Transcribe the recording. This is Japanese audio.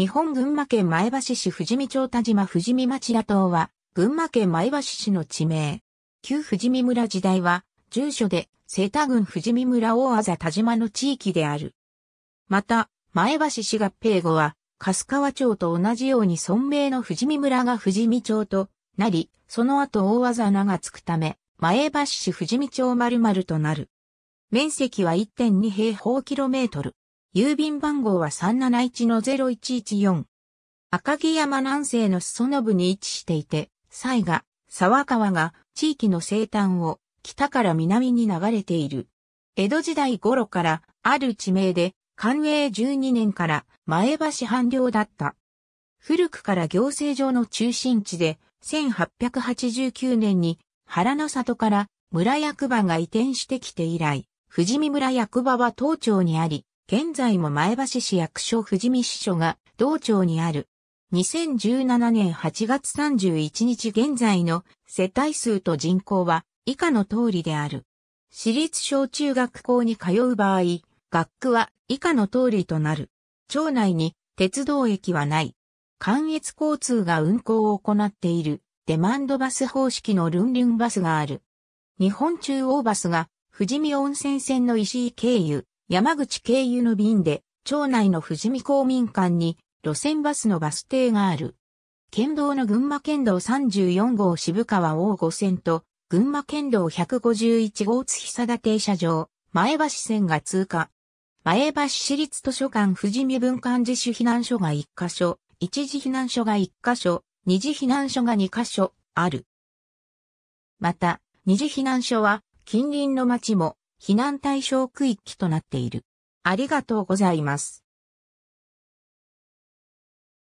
日本群馬県前橋市富士見町田島富士見町田島は、群馬県前橋市の地名。旧富士見村時代は、住所で、瀬田郡富士見村大あ田島の地域である。また、前橋市合併後は、日川町と同じように村名の富士見村が富士見町となり、その後大あざ名がつくため、前橋市富士見町〇〇となる。面積は1.2平方キロメートル。郵便番号は371-0114。赤城山南西の裾野部に位置していて、西が、沢川が地域の西端を北から南に流れている。江戸時代頃からある地名で、寛永12年から前橋藩領だった。古くから行政上の中心地で、1889年に原の里から村役場が移転してきて以来、富士見村役場は東町にあり、現在も前橋市役所富士見支所が同町にある。2017年8月31日現在の世帯数と人口は以下の通りである。私立小中学校に通う場合、学区は以下の通りとなる。町内に鉄道駅はない。関越交通が運行を行っているデマンドバス方式のルンルンバスがある。日本中央バスが富士見温泉線の石井経由、山口経由の便で、町内の富士見公民館に路線バスのバス停がある。県道の群馬県道34号渋川大五線と、群馬県道151号津久田停車場、前橋線が通過。前橋市立図書館富士見文館自主避難所が1カ所、一時避難所が1カ所、二次避難所が2カ所、ある。また、二次避難所は、近隣の町も避難対象区域となっている。ありがとうございます。